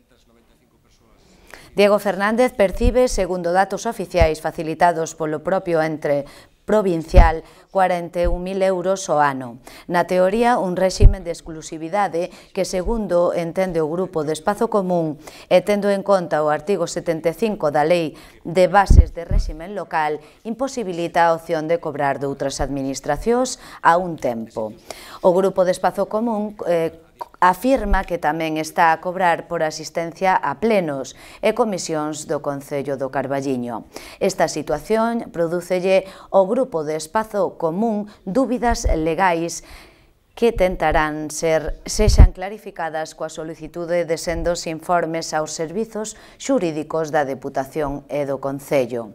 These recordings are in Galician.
persoas. Diego Fernández percibe, segundo datos oficiais facilitados polo propio entre provincial 41.000 euros ao ano. Na teoría, un réxime de exclusividade que, segundo entende o Grupo de Espazo Común, e tendo en conta o artigo 75 da Lei de Bases de Réximen Local, imposibilita a opción de cobrar de outras administracións a un tempo. O Grupo de Espazo Común eh, afirma que tamén está a cobrar por asistencia a plenos e comisións do Concello do Carballiño. Esta situación producelle o Grupo de Espazo Común dúbidas legais que tentarán ser sexan clarificadas coa solicitude de sendos informes aos servizos xurídicos da Deputación e do Concello.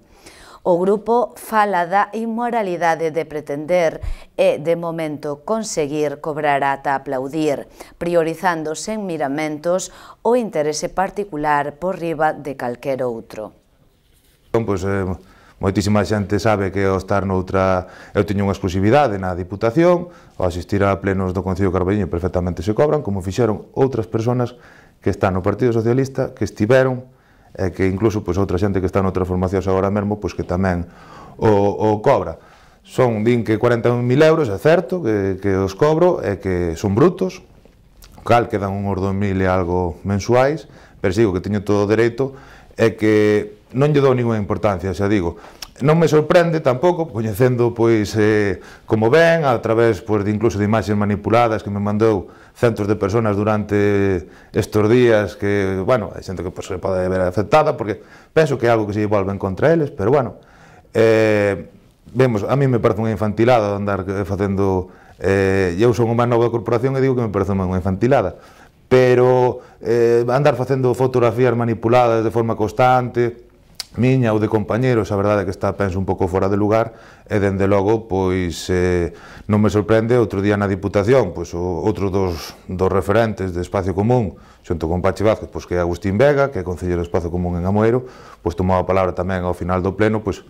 O grupo fala da inmoralidade de pretender e, de momento, conseguir cobrar ata aplaudir, priorizando sen miramentos o interese particular por riba de calquer outro. Entón, pois, eh, moitísima xente sabe que ao estar noutra, eu teño unha exclusividade na Diputación, ao asistir a plenos do Concello Carballiño perfectamente se cobran, como fixeron outras persoas que están no Partido Socialista, que estiveron e que incluso pois, outra xente que está noutras formacións agora mesmo pois, que tamén o, o cobra. Son, din que 41.000 euros, é certo, que, que os cobro, e que son brutos, cal quedan unhos 2.000 e algo mensuais, pero sigo que teño todo o dereito, é que non lle dou ninguna importancia, xa digo, Non me sorprende tampouco, coñecendo pois eh, como ven, a través pois, de incluso de imaxes manipuladas que me mandou centros de personas durante estes días que, bueno, hai xente que pois, se pode ver afectada, porque penso que é algo que se volven contra eles, pero bueno, eh, vemos, a mí me parece unha infantilada andar eh, facendo... Eh, eu son unha nova da corporación e digo que me parece unha infantilada, pero eh, andar facendo fotografías manipuladas de forma constante, miña ou de compañeiros, a verdade é que está, penso, un pouco fora de lugar, e dende logo, pois, eh, non me sorprende, outro día na Diputación, pois, o, outro dos, dos referentes de Espacio Común, xunto con Pachi Vázquez, pois, que é Agustín Vega, que é Concelleiro de Espacio Común en Amoeiro, pois, tomou a palabra tamén ao final do pleno, pois,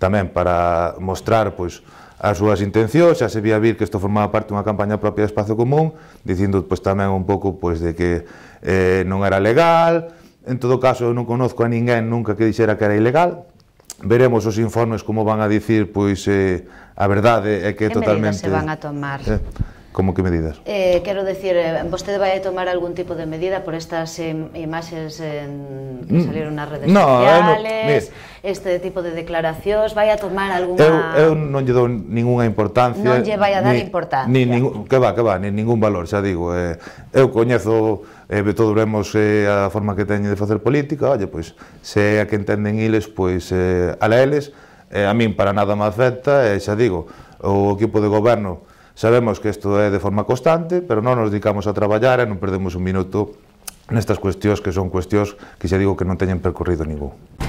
tamén para mostrar, pois, as súas intencións, xa se vía vir que isto formaba parte dunha campaña propia de Espacio Común, dicindo pois, tamén un pouco pois, de que eh, non era legal, En todo caso, eu non conozco a ninguén nunca que dixera que era ilegal. Veremos os informes como van a dicir, pois eh, a verdade é que é totalmente... Que medidas se van a tomar? Eh, Como que medidas? Eh, quero dicir, eh, vostede vai tomar algún tipo de medida por estas im imaxes eh, que mm. salieron nas redes no, sociales, no, mire, este tipo de declaracións, vai a tomar alguna... Eu, eu non lle dou ninguna importancia. Non lle vai a dar ni, importancia. Ni, ning, que va, que va, ni ningún valor, xa digo. Eh, eu coñezo, eh, todos vemos eh, a forma que teñen de facer política, oye, pois, se a que entenden iles, pois, eh, la eles, eh, a min para nada me afecta, eh, xa digo, o equipo de goberno Sabemos que esto es de forma constante, pero no nos dedicamos a trabajar y e no perdemos un minuto en estas cuestiones que son cuestiones que ya digo que no tienen percorrido ninguno.